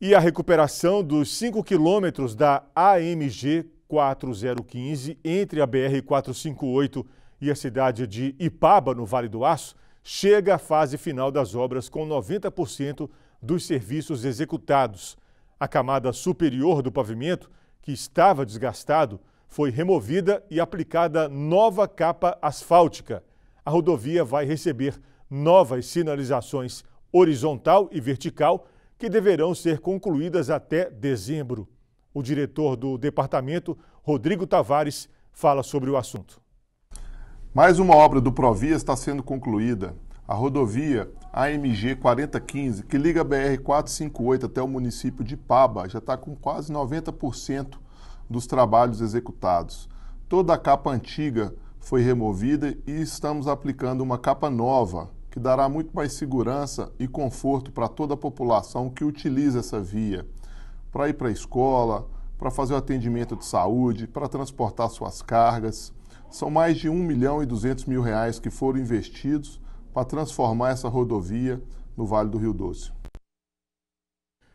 e a recuperação dos 5 quilômetros da AMG 4015 entre a BR 458 e a cidade de Ipaba, no Vale do Aço, chega à fase final das obras com 90% dos serviços executados. A camada superior do pavimento, que estava desgastado, foi removida e aplicada nova capa asfáltica. A rodovia vai receber novas sinalizações horizontal e vertical que deverão ser concluídas até dezembro. O diretor do departamento, Rodrigo Tavares, fala sobre o assunto. Mais uma obra do Provia está sendo concluída. A rodovia AMG 4015, que liga a BR 458 até o município de Paba, já está com quase 90% dos trabalhos executados. Toda a capa antiga foi removida e estamos aplicando uma capa nova que dará muito mais segurança e conforto para toda a população que utiliza essa via, para ir para a escola, para fazer o atendimento de saúde, para transportar suas cargas. São mais de 1 milhão e 200 mil reais que foram investidos para transformar essa rodovia no Vale do Rio Doce.